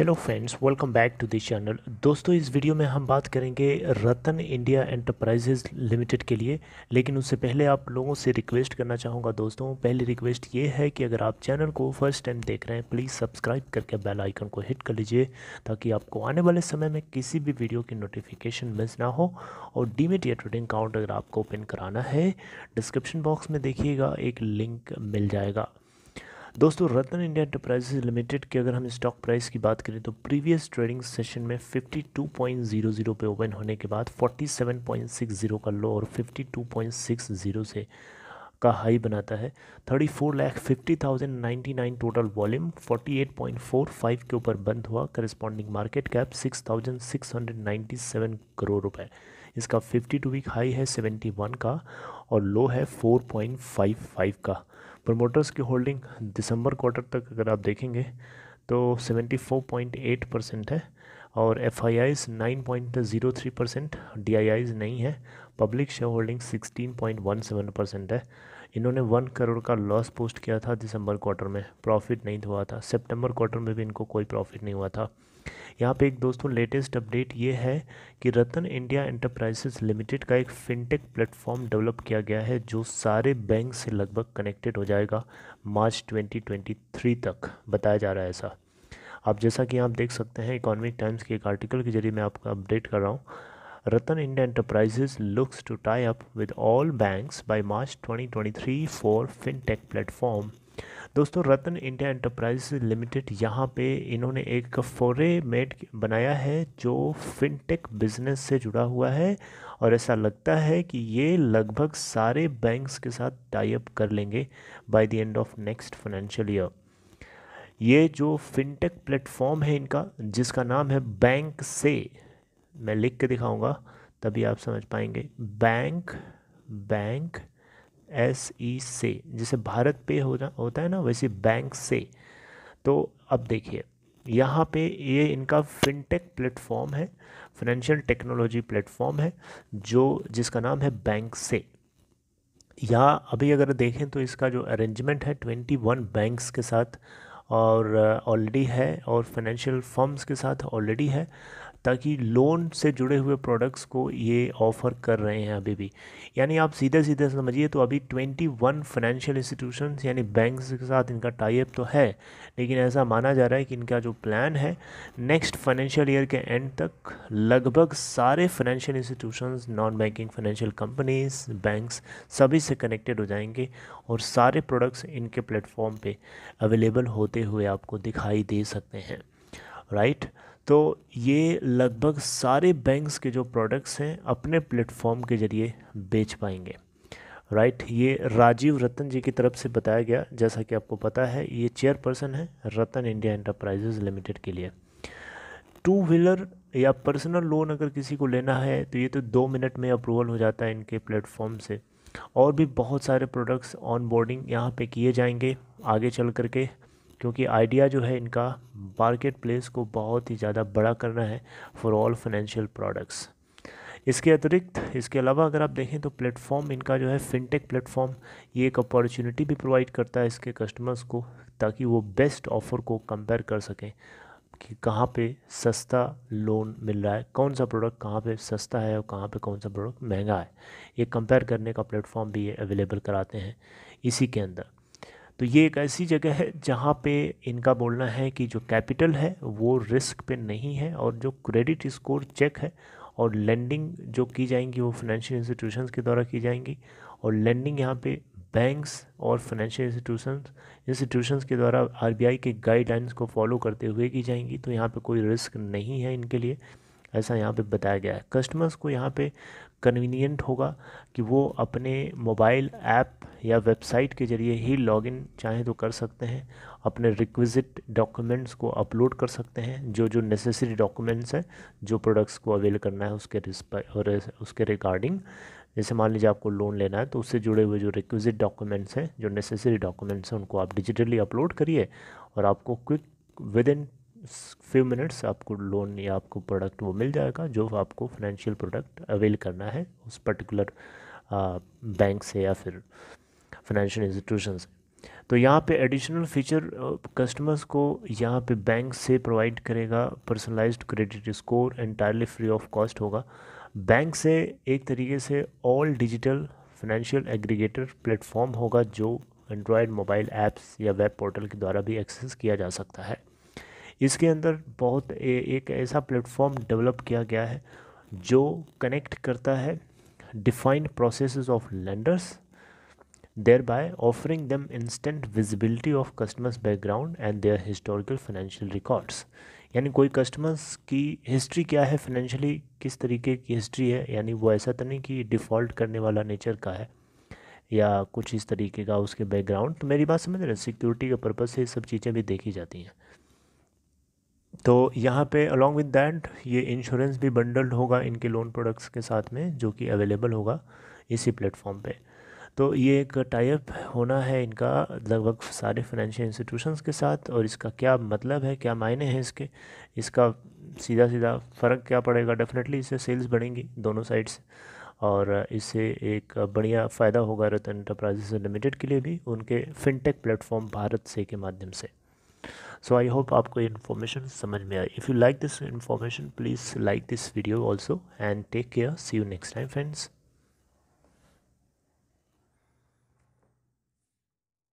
Hello friends welcome back to this channel दोस्तों इस video में हम बात करेंगे रतन इंडिया एंटरप्राइजेज लिमिटेड के लिए लेकिन उससे पहले आप लोगों से रिक्वेस्ट करना चाहूँगा दोस्तों पहली रिक्वेस्ट ये है कि अगर आप चैनल को फर्स्ट टाइम देख रहे हैं प्लीज़ सब्सक्राइब करके बेल आइकन को हिट कर लीजिए ताकि आपको आने वाले समय में किसी भी वीडियो की नोटिफिकेशन मिस ना हो और डीमेट ट्रेडिंग अकाउंट अगर आपको ओपन कराना है डिस्क्रिप्शन बॉक्स में देखिएगा एक लिंक मिल जाएगा दोस्तों रतन इंडिया इंटरप्राइजेज लिमिटेड की अगर हम स्टॉक प्राइस की बात करें तो प्रीवियस ट्रेडिंग सेशन में 52.00 पे ओपन होने के बाद 47.60 का लो और 52.60 से का हाई बनाता है thirty four lakh fifty thousand ninety nine total volume 48.45 eight point four five के ऊपर बंद हुआ corresponding market cap six thousand six hundred ninety seven crore रुपए इसका फिफ्टी टू वीक हाई है सेवेंटी वन का और लो है फोर पॉइंट फाइव फाइव का प्रमोटर्स की होल्डिंग दिसंबर क्वार्टर तक अगर आप देखेंगे तो 74.8 परसेंट है और F I Is nine point zero three percent D I Is नहीं है public share holding sixteen point one seven percent है इन्होंने वन करोड़ का लॉस पोस्ट किया था दिसंबर क्वार्टर में प्रॉफिट नहीं हुआ था सितंबर क्वार्टर में भी इनको कोई प्रॉफिट नहीं हुआ था यहाँ पे एक दोस्तों लेटेस्ट अपडेट ये है कि रतन इंडिया एंटरप्राइजेस लिमिटेड का एक फिनटेक प्लेटफॉर्म डेवलप किया गया है जो सारे बैंक से लगभग कनेक्टेड हो जाएगा मार्च 2023 तक बताया जा रहा है ऐसा आप जैसा कि आप देख सकते हैं इकोनॉमिक टाइम्स के एक आर्टिकल के जरिए मैं आपको अपडेट कर रहा हूँ Ratan India Enterprises looks to tie up with all banks by March 2023 for fintech platform दोस्तों रतन इंडिया एंटरप्राइज लिमिटेड यहाँ पे इन्होंने एक फोरे मेड बनाया है जो फिनटेक बिजनेस से जुड़ा हुआ है और ऐसा लगता है कि ये लगभग सारे बैंक्स के साथ टाइप कर लेंगे by the end of next financial year ये जो फिनटेक प्लेटफॉर्म है इनका जिसका नाम है बैंक से मैं लिख के दिखाऊंगा तभी आप समझ पाएंगे बैंक बैंक एस ई से जैसे भारत पे हो जा होता है ना वैसे बैंक से तो अब देखिए यहाँ पे ये इनका फिनटेक प्लेटफॉर्म है फाइनेंशियल टेक्नोलॉजी प्लेटफॉर्म है जो जिसका नाम है बैंक से या अभी अगर देखें तो इसका जो अरेंजमेंट है ट्वेंटी वन बैंक्स के साथ और ऑलरेडी है और फाइनेंशियल फर्म्स के साथ ऑलरेडी है ताकि लोन से जुड़े हुए प्रोडक्ट्स को ये ऑफ़र कर रहे हैं अभी भी यानी आप सीधे सीधे समझिए तो अभी 21 फाइनेंशियल इंस्टीट्यूशन यानी बैंक्स के साथ इनका टाइप तो है लेकिन ऐसा माना जा रहा है कि इनका जो प्लान है नेक्स्ट फाइनेंशियल ईयर के एंड तक लगभग सारे financial institution non banking financial companies banks सभी से कनेक्टेड हो जाएंगे और सारे प्रोडक्ट्स इनके प्लेटफॉर्म पर अवेलेबल होते हुए आपको दिखाई दे सकते हैं राइट right? तो ये लगभग सारे बैंक्स के जो प्रोडक्ट्स हैं अपने प्लेटफॉर्म के ज़रिए बेच पाएंगे राइट ये राजीव रतन जी की तरफ से बताया गया जैसा कि आपको पता है ये चेयरपर्सन है रतन इंडिया एंटरप्राइजेज लिमिटेड के लिए टू व्हीलर या पर्सनल लोन अगर किसी को लेना है तो ये तो दो मिनट में अप्रूवल हो जाता है इनके प्लेटफॉर्म से और भी बहुत सारे प्रोडक्ट्स ऑन बोर्डिंग यहाँ पे किए जाएंगे आगे चल करके क्योंकि आइडिया जो है इनका मार्केट प्लेस को बहुत ही ज़्यादा बड़ा करना है फॉर ऑल फाइनेंशियल प्रोडक्ट्स इसके अतिरिक्त इसके अलावा अगर आप देखें तो प्लेटफॉर्म इनका जो है फिनटेक प्लेटफॉर्म ये एक अपॉर्चुनिटी भी प्रोवाइड करता है इसके कस्टमर्स को ताकि वो बेस्ट ऑफ़र को कंपेयर कर सकें कि कहाँ पे सस्ता लोन मिल रहा है कौन सा प्रोडक्ट कहाँ पे सस्ता है और कहाँ पे कौन सा प्रोडक्ट महंगा है ये कंपेयर करने का प्लेटफॉर्म भी ये अवेलेबल कराते हैं इसी के अंदर तो ये एक ऐसी जगह है जहाँ पे इनका बोलना है कि जो कैपिटल है वो रिस्क पे नहीं है और जो क्रेडिट स्कोर चेक है और लैंडिंग जो की जाएंगी वो फाइनेंशियल इंस्टीट्यूशन के द्वारा की जाएंगी और लैंडिंग यहाँ पे बैंक्स और फाइनेंशियल इंस्टीट्यूशन इंस्टीट्यूशंस के द्वारा आरबीआई के गाइडलाइंस को फॉलो करते हुए की जाएंगी तो यहाँ पे कोई रिस्क नहीं है इनके लिए ऐसा यहाँ पे बताया गया है कस्टमर्स को यहाँ पे कन्वीनियंट होगा कि वो अपने मोबाइल ऐप या वेबसाइट के ज़रिए ही लॉगिन चाहें तो कर सकते हैं अपने रिक्विजिट डॉक्यूमेंट्स को अपलोड कर सकते हैं जो जो नेसेसरी डॉक्यूमेंट्स हैं जो प्रोडक्ट्स को अवेल करना है उसके और उसके रिगार्डिंग जैसे मान लीजिए आपको लोन लेना है तो उससे जुड़े हुए जो रिक्विजिट डॉक्यूमेंट्स हैं जो नेसेसरी डॉक्यूमेंट्स हैं उनको आप डिजिटली अपलोड करिए और आपको quick within few minutes आपको लोन या आपको प्रोडक्ट वो मिल जाएगा जो आपको फाइनेंशियल प्रोडक्ट अवेल करना है उस पर्टिकुलर बैंक से या फिर फाइनेंशियल इंस्टीट्यूशन से तो यहाँ पे एडिशनल फीचर कस्टमर्स को यहाँ पे बैंक से प्रोवाइड करेगा personalised credit score entirely free of cost होगा बैंक से एक तरीके से all digital financial aggregator platform होगा जो एंड्रॉयड मोबाइल ऐप्स या वेब पोर्टल के द्वारा भी एक्सेस किया जा सकता है इसके अंदर बहुत ए, एक ऐसा प्लेटफॉर्म डेवलप किया गया है जो कनेक्ट करता है defined process of lenders thereby offering them instant visibility of customers background and their historical financial records यानी कोई कस्टमर्स की हिस्ट्री क्या है फाइनेंशियली किस तरीके की हिस्ट्री है यानी वो ऐसा तो नहीं कि डिफ़ॉल्ट करने वाला नेचर का है या कुछ इस तरीके का उसके बैकग्राउंड तो मेरी बात समझ रहे हैं सिक्योरिटी के पर्पज़ से ये सब चीज़ें भी देखी जाती हैं तो यहाँ पे अलॉन्ग विद दैट ये इंश्योरेंस भी बंडल्ड होगा इनके लोन प्रोडक्ट्स के साथ में जो कि अवेलेबल होगा इसी प्लेटफॉर्म पे तो ये एक टाइप होना है इनका लगभग सारे फाइनेंशियल इंस्टीट्यूशंस के साथ और इसका क्या मतलब है क्या मायने हैं इसके इसका सीधा सीधा फ़र्क क्या पड़ेगा डेफिनेटली इससे सेल्स बढ़ेंगी दोनों साइड से और इससे एक बढ़िया फ़ायदा होगा रतन इंटरप्राइजेस लिमिटेड के लिए भी उनके फिनटेक प्लेटफॉर्म भारत से के माध्यम से so i hope aapko information samajh mein if you like this information please like this video also and take care see you next time friends